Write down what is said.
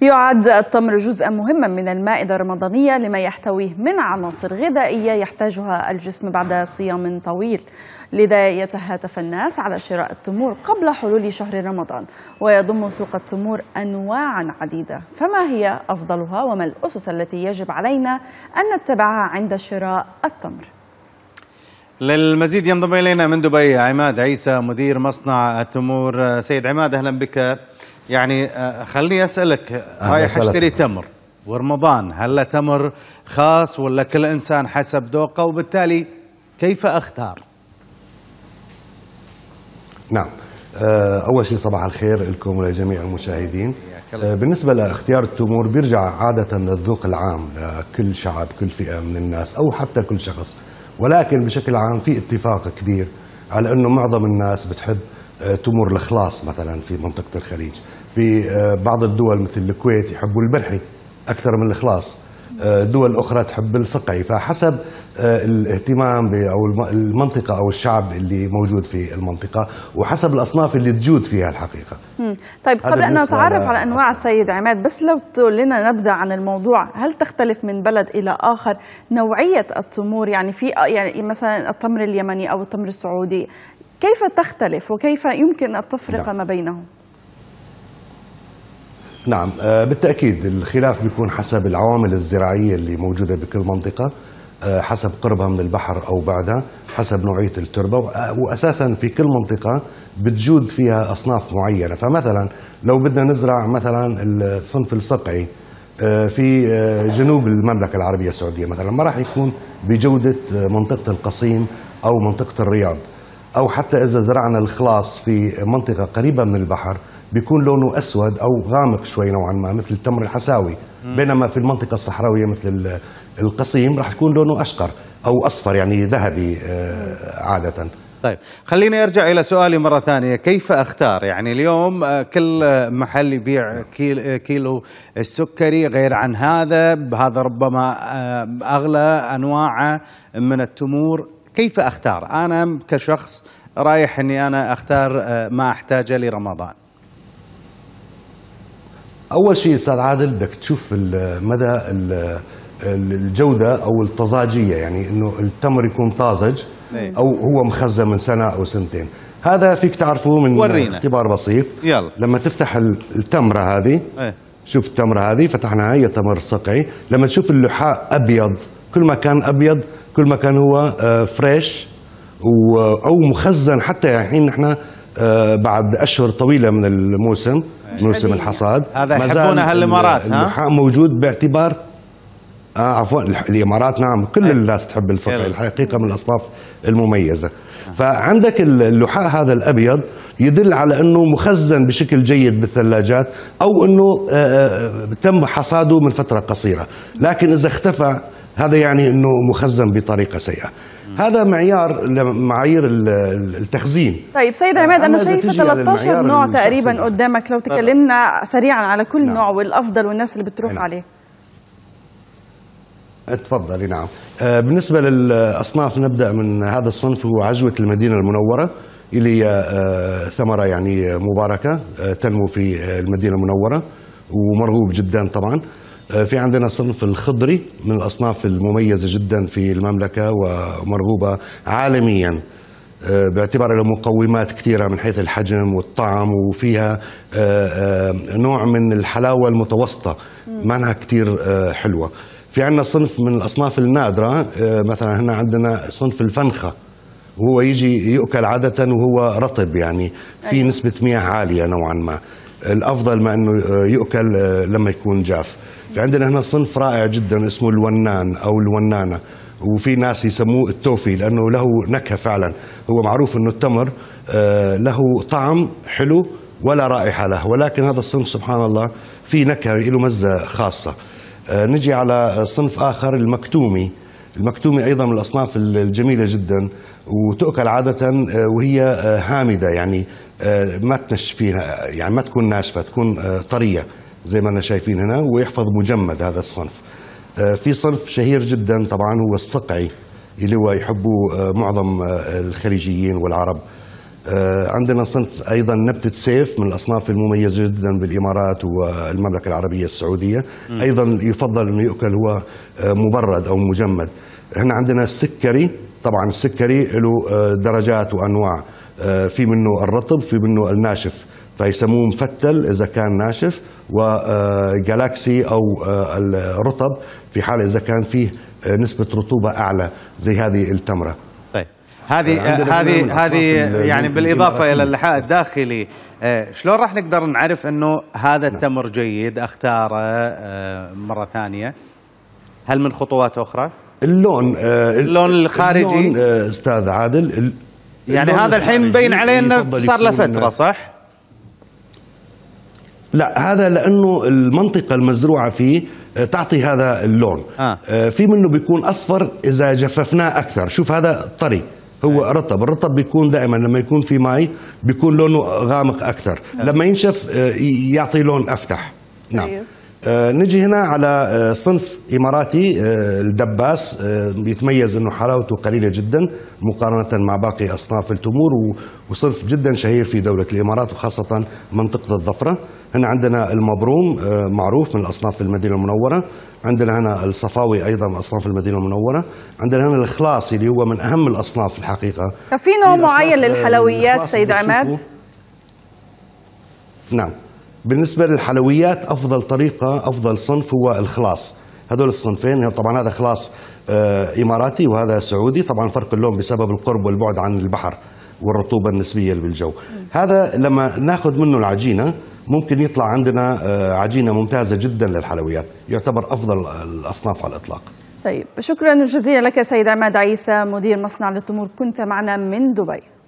يعد التمر جزءا مهما من المائدة الرمضانية لما يحتويه من عناصر غذائية يحتاجها الجسم بعد صيام طويل لذا يتهاتف الناس على شراء التمور قبل حلول شهر رمضان ويضم سوق التمور أنواعا عديدة فما هي أفضلها وما الأسس التي يجب علينا أن نتبعها عند شراء التمر؟ للمزيد ينضم الينا من دبي عماد عيسى مدير مصنع التمور سيد عماد اهلا بك يعني آه، خليني اسالك هاي حشتري تمر ورمضان هلا تمر خاص ولا كل انسان حسب ذوقه وبالتالي كيف اختار؟ نعم آه، اول شيء صباح الخير لكم ولجميع المشاهدين آه، بالنسبة لاختيار التمور بيرجع عادة للذوق العام لكل شعب كل فئة من الناس أو حتى كل شخص ولكن بشكل عام في اتفاق كبير على أنه معظم الناس بتحب آه، تمر الخلاص مثلا في منطقه الخليج في آه، بعض الدول مثل الكويت يحبوا البرحي اكثر من الخلاص آه، دول اخرى تحب السقعي فحسب الاهتمام او المنطقه او الشعب اللي موجود في المنطقه وحسب الاصناف اللي تجود فيها الحقيقه. طيب قبل ان نتعرف على انواع السيد عماد بس لو تقول لنا نبدا عن الموضوع هل تختلف من بلد الى اخر نوعيه التمور يعني في يعني مثلا التمر اليمني او التمر السعودي كيف تختلف وكيف يمكن التفرقه نعم. ما بينهم؟ نعم آه، بالتأكيد الخلاف بيكون حسب العوامل الزراعية اللي موجودة بكل منطقة آه، حسب قربها من البحر أو بعدها حسب نوعية التربة آه، وأساسا في كل منطقة بتجود فيها أصناف معينة فمثلا لو بدنا نزرع مثلا الصنف الصقعي في جنوب المملكة العربية السعودية مثلا ما راح يكون بجودة منطقة القصيم أو منطقة الرياض أو حتى إذا زرعنا الخلاص في منطقة قريبة من البحر بيكون لونه أسود أو غامق شوي نوعا ما مثل التمر الحساوي بينما في المنطقة الصحراوية مثل القصيم راح يكون لونه أشقر أو أصفر يعني ذهبي آه، عادة طيب خليني ارجع الى سؤالي مره ثانيه كيف اختار يعني اليوم آه، كل محل يبيع آه، كيلو السكري غير عن هذا هذا ربما اغلى انواع من التمور كيف اختار انا كشخص رايح اني انا اختار آه، ما احتاجه لرمضان اول شيء استاذ عادل بدك تشوف مدى الجوده او الطازجيه يعني انه التمر يكون طازج نعم. او هو مخزن من سنه او سنتين هذا فيك تعرفه من ورينا. اختبار بسيط يلا. لما تفتح التمره هذه ايه؟ شوف التمره هذه فتحناها هي تمر صقعي لما تشوف اللحاء ابيض كل ما كان ابيض كل ما كان هو فريش آه، آه، او مخزن حتى الحين نحن آه، بعد اشهر طويله من الموسم موسم الحصاد هذا يحبونه هالامارات ها موجود باعتبار آه عفوا الامارات نعم كل الناس تحب اللصقه الحقيقه من الاصناف المميزه فعندك اللحاء هذا الابيض يدل على انه مخزن بشكل جيد بالثلاجات او انه تم حصاده من فتره قصيره لكن اذا اختفى هذا يعني انه مخزن بطريقه سيئه هذا معيار معايير التخزين طيب سيد عماد انا شايفه 13 نوع تقريبا قدامك لو تكلمنا سريعا على كل نعم. نوع والافضل والناس اللي بتروح نعم. عليه تفضلي نعم آه، بالنسبه للاصناف نبدا من هذا الصنف هو عجوه المدينه المنوره اللي هي آه، ثمره يعني مباركه آه، تنمو في المدينه المنوره ومرغوب جدا طبعا آه، في عندنا صنف الخضري من الأصناف المميزة جدا في المملكة ومرغوبة عالميا آه، باعتبار له مقومات كثيرة من حيث الحجم والطعم وفيها آه، نوع من الحلاوة المتوسطة معناها كثير حلوة في عندنا صنف من الأصناف النادرة مثلا هنا عندنا صنف الفنخة وهو يجي يؤكل عادة وهو رطب يعني في أيوة. نسبة مياه عالية نوعا ما الأفضل ما أنه يؤكل لما يكون جاف في عندنا هنا صنف رائع جدا اسمه الونان او الونانه وفي ناس يسموه التوفي لانه له نكهه فعلا هو معروف انه التمر آه، له طعم حلو ولا رائحه له ولكن هذا الصنف سبحان الله في نكهه له مزه خاصه آه، نجي على صنف اخر المكتومي المكتومي أيضا من الأصناف الجميلة جدا وتؤكل عادة آه، وهي هامدة يعني ما تنش فيها يعني ما تكون ناشفة تكون طرية زي ما احنا شايفين هنا ويحفظ مجمد هذا الصنف آه، في صنف شهير جدا طبعا هو الصقعي اللي هو يحبه آه، معظم آه، الخليجيين والعرب عندنا صنف ايضا نبته سيف من الاصناف المميزه جدا بالامارات والمملكه العربيه السعوديه ايضا يفضل انه يؤكل هو مبرد او مجمد هنا عندنا السكري طبعا السكري له آه، درجات وانواع آه، في منه الرطب في منه الناشف فيسموه مفتل اذا كان ناشف وجالاكسي آه، او الرطب في حال اذا كان فيه نسبه رطوبه اعلى زي هذه التمره طيب هذه هذه هذه يعني بالاضافه الى اللحاء الداخلي شلون راح نقدر نعرف انه هذا نعم. التمر جيد اختاره مره ثانيه هل من خطوات اخرى اللون آه اللون الخارجي اللون آه استاذ عادل يعني هذا الحين مبين علينا انه صار له آه، فتره صح؟ لا هذا لانه المنطقه المزروعه فيه آه، تعطي هذا اللون آه. آه. في منه بيكون اصفر اذا جففناه اكثر شوف هذا طري هو آه. رطب الرطب بيكون دائما لما يكون في ماي بيكون لونه غامق اكثر آه. لما ينشف يعطي لون افتح نعم أيوه. آه، نجي هنا على آه، صنف إماراتي آه، الدباس يتميز أنه حلاوته قليلة جدا مقارنة مع باقي أصناف التمور وصنف جدا شهير في دولة الإمارات وخاصة منطقة الظفرة هنا عندنا المبروم معروف من أصناف المدينة المنورة عندنا هنا الصفاوي ايضا من اصناف المدينه المنوره عندنا هنا الخلاص اللي هو من اهم الاصناف الحقيقه في نوع معين للحلويات سيد عماد نعم بالنسبه للحلويات افضل طريقه افضل صنف هو الخلاص هذول الصنفين يعني طبعا هذا خلاص آه، اماراتي وهذا سعودي طبعا فرق اللون بسبب القرب والبعد عن البحر والرطوبه النسبيه اللي بالجو هذا لما ناخذ منه العجينه ممكن يطلع عندنا آه، عجينه ممتازه جدا للحلويات يعتبر افضل الاصناف على الاطلاق طيب شكرا جزيلا لك سيد عماد عيسى مدير مصنع للتمور كنت معنا من دبي